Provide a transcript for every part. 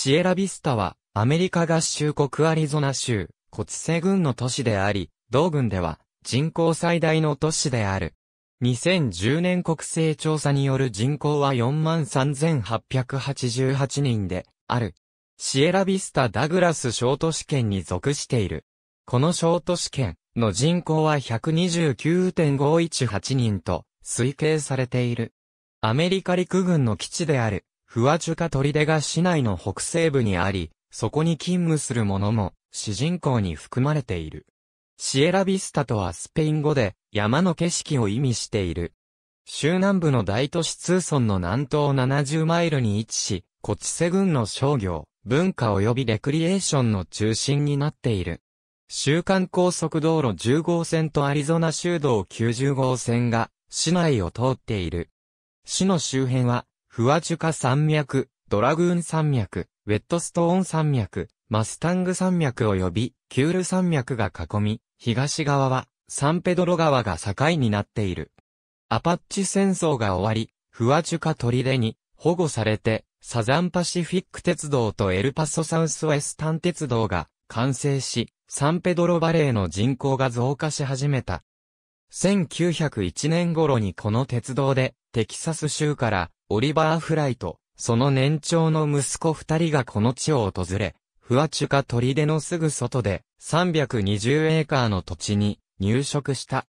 シエラビスタは、アメリカ合衆国アリゾナ州、コツセ郡の都市であり、同郡では、人口最大の都市である。2010年国勢調査による人口は43,888人で、ある。シエラビスタ・ダグラス小都市圏に属している。この小都市圏の人口は129.518人と推計されている。アメリカ陸軍の基地であるフアジュカ砦が市内の北西部にあり、そこに勤務する者も、主人公に含まれている。シエラビスタとはスペイン語で、山の景色を意味している。州南部の大都市ツーソンの南東70マイルに位置し、コチセ郡の商業、文化及びレクリエーションの中心になっている。週間高速道路10号線とアリゾナ州道90号線が市内を通っている。市の周辺はフワチュカ山脈、ドラグーン山脈、ウェットストーン山脈、マスタング山脈及びキュール山脈が囲み、東側はサンペドロ川が境になっている。アパッチ戦争が終わり、フワチュカ砦に保護されて、サザンパシフィック鉄道とエルパソサウスウェスタン鉄道が完成し、サンペドロバレーの人口が増加し始めた。1901年頃にこの鉄道でテキサス州からオリバー・フライと、その年長の息子二人がこの地を訪れ、フアチュカ砦のすぐ外で、320エーカーの土地に入植した。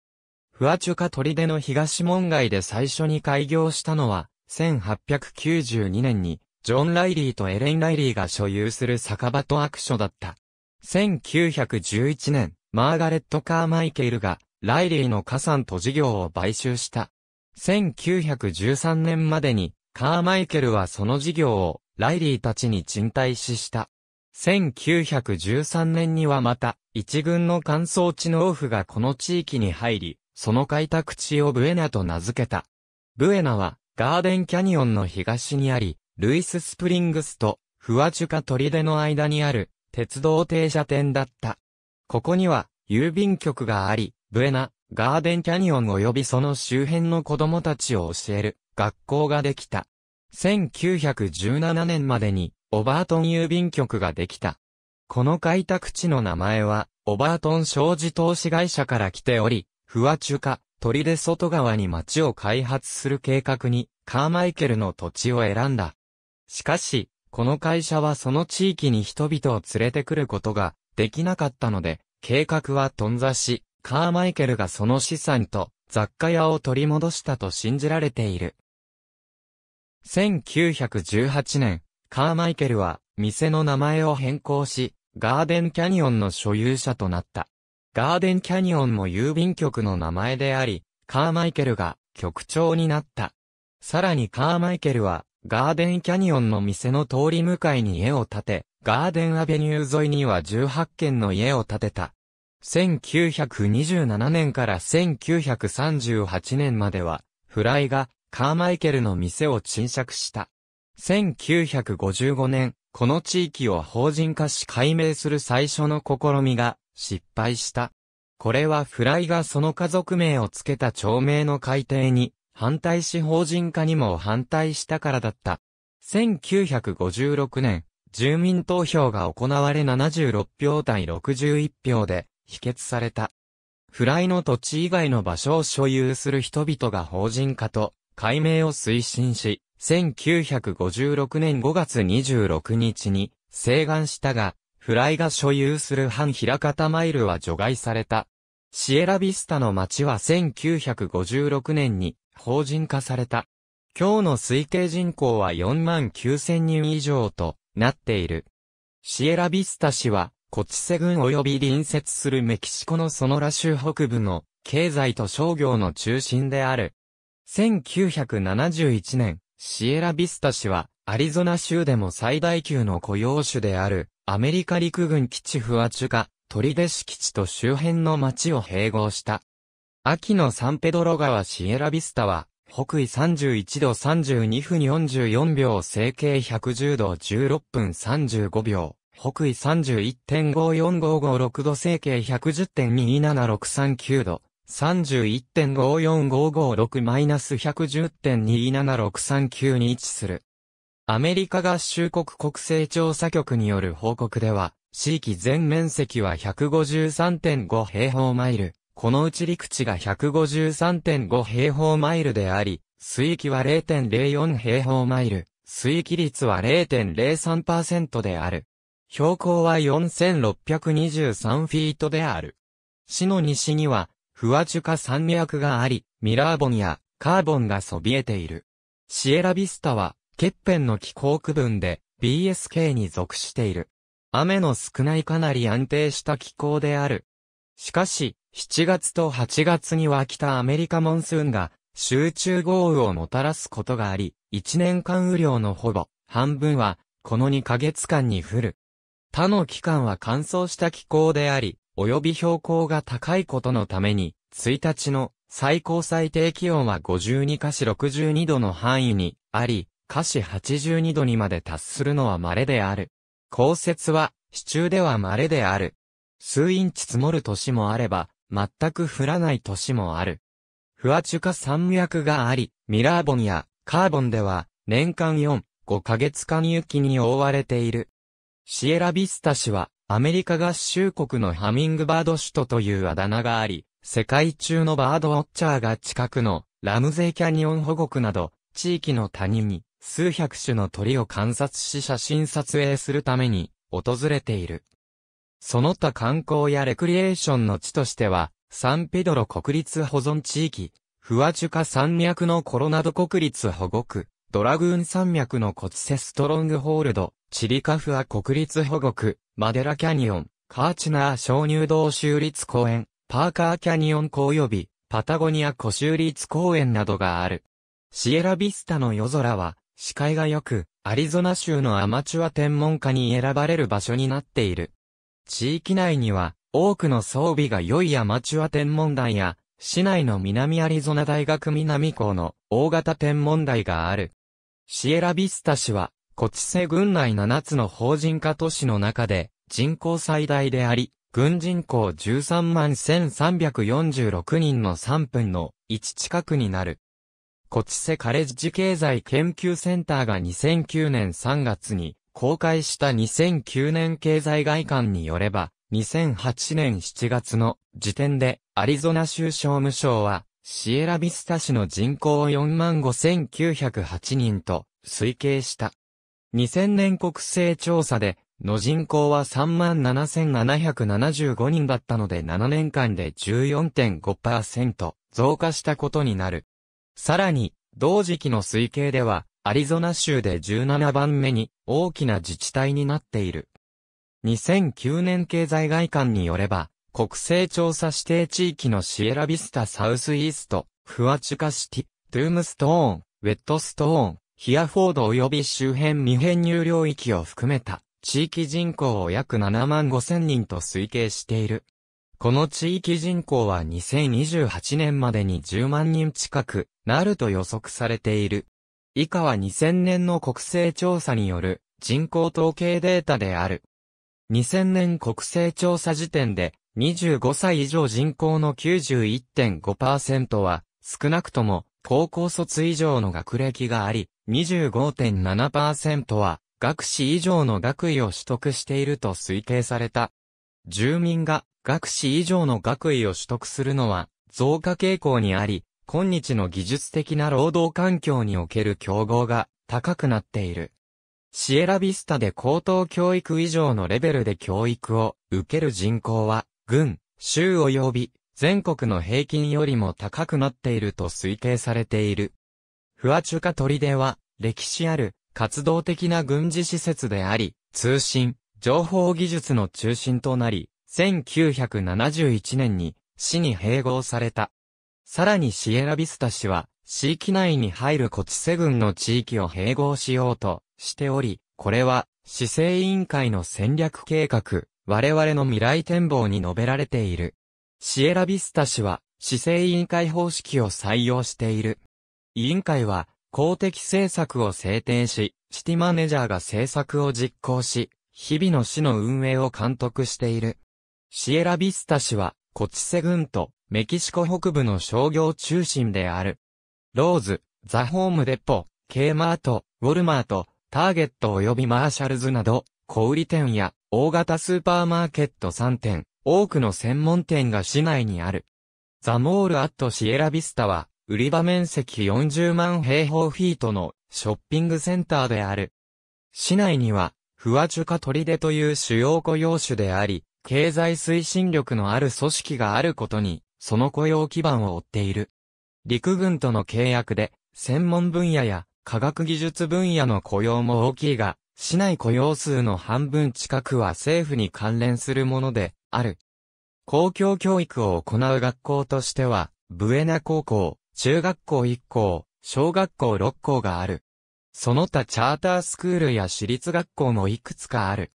フアチュカ砦の東門外で最初に開業したのは、1892年に、ジョン・ライリーとエレン・ライリーが所有する酒場と悪所だった。1911年、マーガレット・カーマイケルが、ライリーの加算と事業を買収した。1913年までに、カーマイケルはその事業を、ライリーたちに賃貸しした。1913年にはまた、一軍の乾燥地のオフがこの地域に入り、その開拓地をブエナと名付けた。ブエナは、ガーデンキャニオンの東にあり、ルイス・スプリングスと、フワチュカ・トリデの間にある、鉄道停車店だった。ここには、郵便局があり、ブエナ、ガーデンキャニオン及びその周辺の子供たちを教える学校ができた。1917年までにオバートン郵便局ができた。この開拓地の名前は、オバートン商事投資会社から来ており、不和中華、鳥で外側に町を開発する計画に、カーマイケルの土地を選んだ。しかし、この会社はその地域に人々を連れてくることができなかったので、計画は頓挫し、カーマイケルがその資産と雑貨屋を取り戻したと信じられている。1918年、カーマイケルは店の名前を変更し、ガーデンキャニオンの所有者となった。ガーデンキャニオンも郵便局の名前であり、カーマイケルが局長になった。さらにカーマイケルは、ガーデンキャニオンの店の通り向かいに家を建て、ガーデンアベニュー沿いには18軒の家を建てた。1927年から1938年までは、フライがカーマイケルの店を沈借した。1955年、この地域を法人化し解明する最初の試みが失敗した。これはフライがその家族名を付けた町名の改定に反対し法人化にも反対したからだった。1956年、住民投票が行われ76票対61票で否決された。フライの土地以外の場所を所有する人々が法人化と解明を推進し、1956年5月26日に請願したが、フライが所有する半平方マイルは除外された。シエラビスタの町は1956年に法人化された。今日の推定人口は4万9000人以上となっている。シエラビスタ市はコチセ郡及び隣接するメキシコのソノラ州北部の経済と商業の中心である。1971年、シエラビスタ市はアリゾナ州でも最大級の雇用種であるアメリカ陸軍基地フアチュカ、トリデシ基地と周辺の町を併合した。秋のサンペドロ川シエラビスタは北緯31度32分44秒整形110度16分35秒。北緯31.54556度成形110.27639度、31.54556-110.27639に位置する。アメリカ合衆国国勢調査局による報告では、地域全面積は153.5平方マイル、このうち陸地が153.5平方マイルであり、水域は0.04平方マイル、水域率は0.03%である。標高は4623フィートである。市の西には、フワチュカ山脈があり、ミラーボンやカーボンがそびえている。シエラビスタは、ケッペンの気候区分で BSK に属している。雨の少ないかなり安定した気候である。しかし、7月と8月には北アメリカモンスーンが集中豪雨をもたらすことがあり、1年間雨量のほぼ半分はこの2ヶ月間に降る。他の期間は乾燥した気候であり、及び標高が高いことのために、1日の最高最低気温は52かし62度の範囲にあり、かし82度にまで達するのは稀である。降雪は、市中では稀である。数インチ積もる年もあれば、全く降らない年もある。不ア中華山脈があり、ミラーボンやカーボンでは、年間4、5ヶ月間雪に覆われている。シエラビスタ市は、アメリカ合衆国のハミングバード首都というあだ名があり、世界中のバードウォッチャーが近くのラムゼイキャニオン保護区など、地域の谷に数百種の鳥を観察し写真撮影するために訪れている。その他観光やレクリエーションの地としては、サンペドロ国立保存地域、フアチュカ山脈のコロナド国立保護区、ドラグーン山脈のコツセストロングホールド、チリカフア国立保護区、マデラキャニオン、カーチナー鍾乳洞州立公園、パーカーキャニオン湖及び、パタゴニア湖州立公園などがある。シエラビスタの夜空は、視界が良く、アリゾナ州のアマチュア天文家に選ばれる場所になっている。地域内には、多くの装備が良いアマチュア天文台や、市内の南アリゾナ大学南校の大型天文台がある。シエラビスタ市はコチセ郡内7つの法人化都市の中で人口最大であり、軍人口13万1346人の3分の1近くになる。コチセカレッジ経済研究センターが2009年3月に公開した2009年経済外観によれば、2008年7月の時点でアリゾナ州商務省はシエラビスタ市の人口を45,908人と推計した。2000年国勢調査で、の人口は37,775人だったので7年間で14.5%増加したことになる。さらに、同時期の推計では、アリゾナ州で17番目に大きな自治体になっている。2009年経済外観によれば、国勢調査指定地域のシエラビスタサウスイースト、フワチュカシティ、トゥームストーン、ウェットストーン、ヒアフォード及び周辺未編入領域を含めた地域人口を約7万5千人と推計している。この地域人口は2028年までに10万人近くなると予測されている。以下は2000年の国勢調査による人口統計データである。2000年国勢調査時点で25歳以上人口の91.5%は少なくとも高校卒以上の学歴があり、25.7%は学士以上の学位を取得していると推定された。住民が学士以上の学位を取得するのは増加傾向にあり、今日の技術的な労働環境における競合が高くなっている。シエラビスタで高等教育以上のレベルで教育を受ける人口は、軍、州及び全国の平均よりも高くなっていると推定されている。フアチュカ砦は、歴史ある、活動的な軍事施設であり、通信、情報技術の中心となり、1971年に、市に併合された。さらにシエラビスタ市は、市域内に入るコチセ軍の地域を併合しようとしており、これは、市政委員会の戦略計画、我々の未来展望に述べられている。シエラビスタ氏は、市政委員会方式を採用している。委員会は、公的政策を制定し、シティマネジャーが政策を実行し、日々の市の運営を監督している。シエラビスタ氏は、コチセ郡とメキシコ北部の商業中心である。ローズ、ザ・ホームデポ、ケーマート、ウォルマート、ターゲット及びマーシャルズなど、小売店や大型スーパーマーケット3店、多くの専門店が市内にある。ザモール・アット・シエラ・ビスタは、売り場面積40万平方フィートのショッピングセンターである。市内には、フワチュカ・トリデという主要雇用種であり、経済推進力のある組織があることに、その雇用基盤を追っている。陸軍との契約で、専門分野や科学技術分野の雇用も大きいが、市内雇用数の半分近くは政府に関連するもので、ある。公共教育を行う学校としては、ブエナ高校、中学校1校、小学校6校がある。その他チャータースクールや私立学校もいくつかある。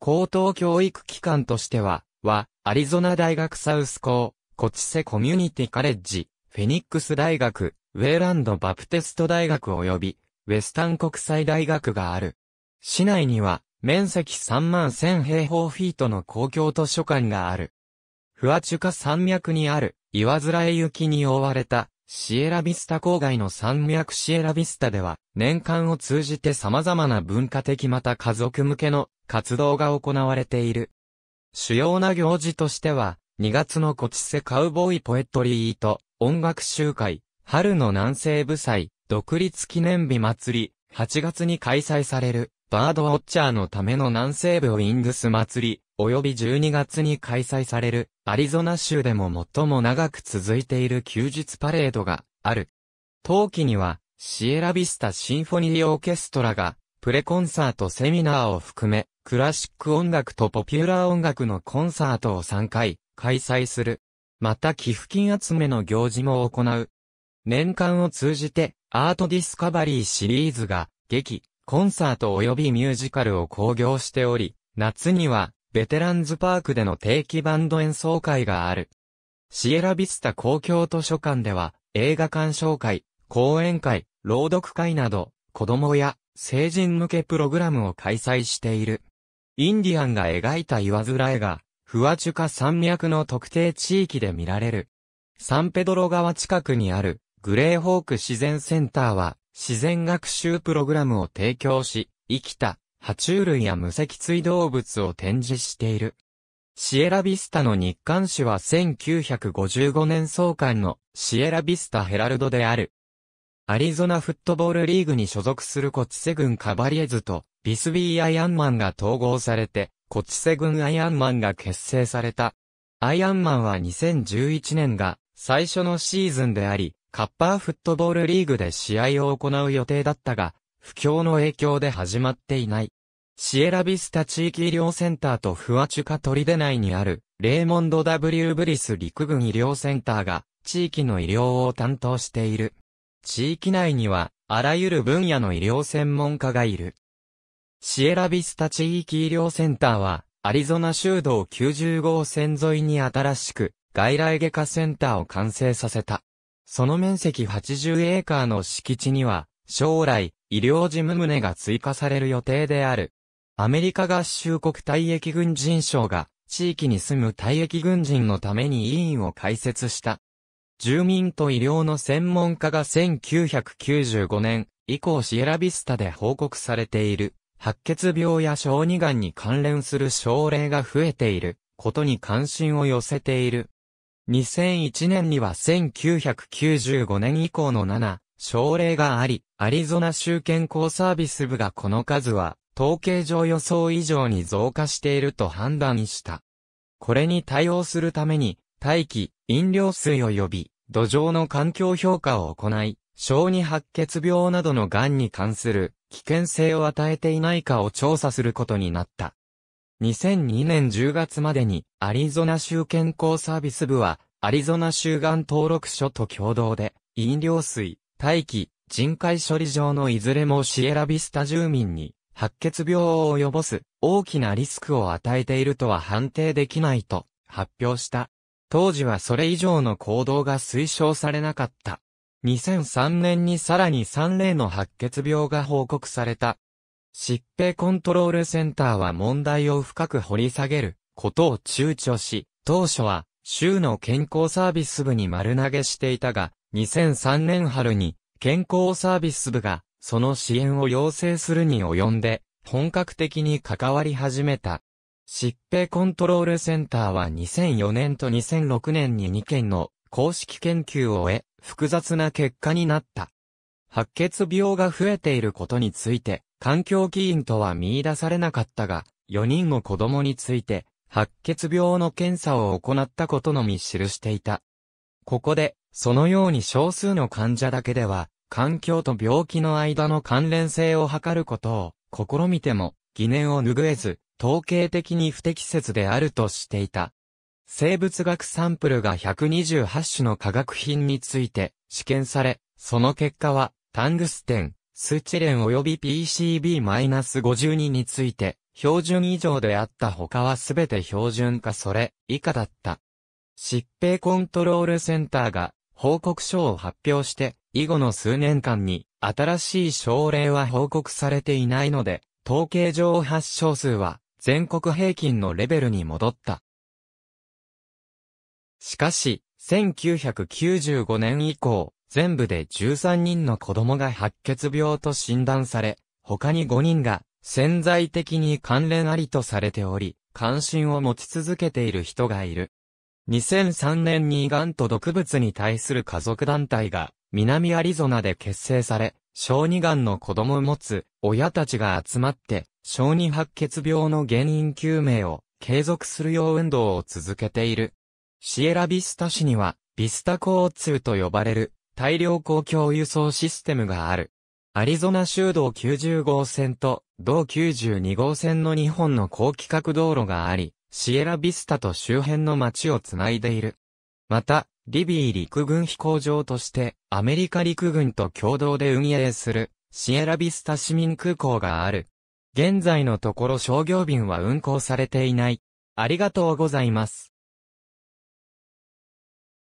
高等教育機関としては、は、アリゾナ大学サウス校、コチセコミュニティカレッジ、フェニックス大学、ウェーランドバプテスト大学及び、ウェスタン国際大学がある。市内には、面積3万1000平方フィートの公共図書館がある。フアチュカ山脈にある、岩面へ雪に覆われた、シエラビスタ郊外の山脈シエラビスタでは、年間を通じて様々な文化的また家族向けの活動が行われている。主要な行事としては、2月のコチセカウボーイポエトリーと音楽集会、春の南西部祭、独立記念日祭り、8月に開催されるバードウォッチャーのための南西部ウィングス祭り、及び12月に開催される、アリゾナ州でも最も長く続いている休日パレードがある。冬季には、シエラビスタシンフォニーオーケストラが、プレコンサートセミナーを含め、クラシック音楽とポピュラー音楽のコンサートを3回、開催する。また寄付金集めの行事も行う。年間を通じて、アートディスカバリーシリーズが、劇、コンサート及びミュージカルを興行しており、夏には、ベテランズパークでの定期バンド演奏会がある。シエラビスタ公共図書館では、映画鑑賞会、講演会、朗読会など、子供や成人向けプログラムを開催している。インディアンが描いた岩面が、フワチュカ山脈の特定地域で見られる。サンペドロ川近くにある、グレーホーク自然センターは、自然学習プログラムを提供し、生きた、爬虫類や無脊椎動物を展示している。シエラビスタの日刊誌は1955年創刊のシエラビスタヘラルドである。アリゾナフットボールリーグに所属するコチセ軍カバリエズとビスビーアイアンマンが統合されて、コチセ軍アイアンマンが結成された。アイアンマンは2011年が最初のシーズンであり、カッパーフットボールリーグで試合を行う予定だったが、不況の影響で始まっていない。シエラビスタ地域医療センターとフワチュカ砦内にある、レーモンド・ W・ ブリス陸軍医療センターが、地域の医療を担当している。地域内には、あらゆる分野の医療専門家がいる。シエラビスタ地域医療センターは、アリゾナ州道90号線沿いに新しく、外来外科センターを完成させた。その面積80エーカーの敷地には、将来、医療事務棟が追加される予定である。アメリカ合衆国退役軍人省が、地域に住む退役軍人のために委員を開設した。住民と医療の専門家が1995年以降シエラビスタで報告されている白血病や小児がんに関連する症例が増えていることに関心を寄せている。2001年には1995年以降の7、症例があり、アリゾナ州健康サービス部がこの数は、統計上予想以上に増加していると判断した。これに対応するために、大気、飲料水及び、土壌の環境評価を行い、小児白血病などの癌に関する危険性を与えていないかを調査することになった。2002年10月までに、アリゾナ州健康サービス部は、アリゾナ州がん登録所と共同で、飲料水、大気、人海処理場のいずれもシエラビスタ住民に、白血病を及ぼす大きなリスクを与えているとは判定できないと発表した。当時はそれ以上の行動が推奨されなかった。2003年にさらに3例の白血病が報告された疾病コントロールセンターは問題を深く掘り下げることを躊躇し、当初は州の健康サービス部に丸投げしていたが、2003年春に健康サービス部がその支援を要請するに及んで、本格的に関わり始めた。疾病コントロールセンターは2004年と2006年に2件の公式研究を終え、複雑な結果になった。白血病が増えていることについて、環境起因とは見出されなかったが、4人の子供について、白血病の検査を行ったことのみ記していた。ここで、そのように少数の患者だけでは、環境と病気の間の関連性を図ることを試みても疑念を拭えず、統計的に不適切であるとしていた。生物学サンプルが128種の化学品について試験され、その結果は、タングステン、スチレン及び PCB-52 について、標準以上であった他はすべて標準かそれ以下だった。疾病コントロールセンターが報告書を発表して、以後の数年間に新しい症例は報告されていないので、統計上発症数は全国平均のレベルに戻った。しかし、1995年以降、全部で13人の子供が白血病と診断され、他に5人が潜在的に関連ありとされており、関心を持ち続けている人がいる。2003年に癌と毒物に対する家族団体が南アリゾナで結成され、小児癌の子供を持つ親たちが集まって小児白血病の原因究明を継続するよう運動を続けている。シエラビスタ市にはビスタ交通と呼ばれる大量公共輸送システムがある。アリゾナ州道90号線と道92号線の2本の高規格道路があり、シエラビスタと周辺の街をつないでいる。また、リビー陸軍飛行場としてアメリカ陸軍と共同で運営するシエラビスタ市民空港がある。現在のところ商業便は運航されていない。ありがとうございます。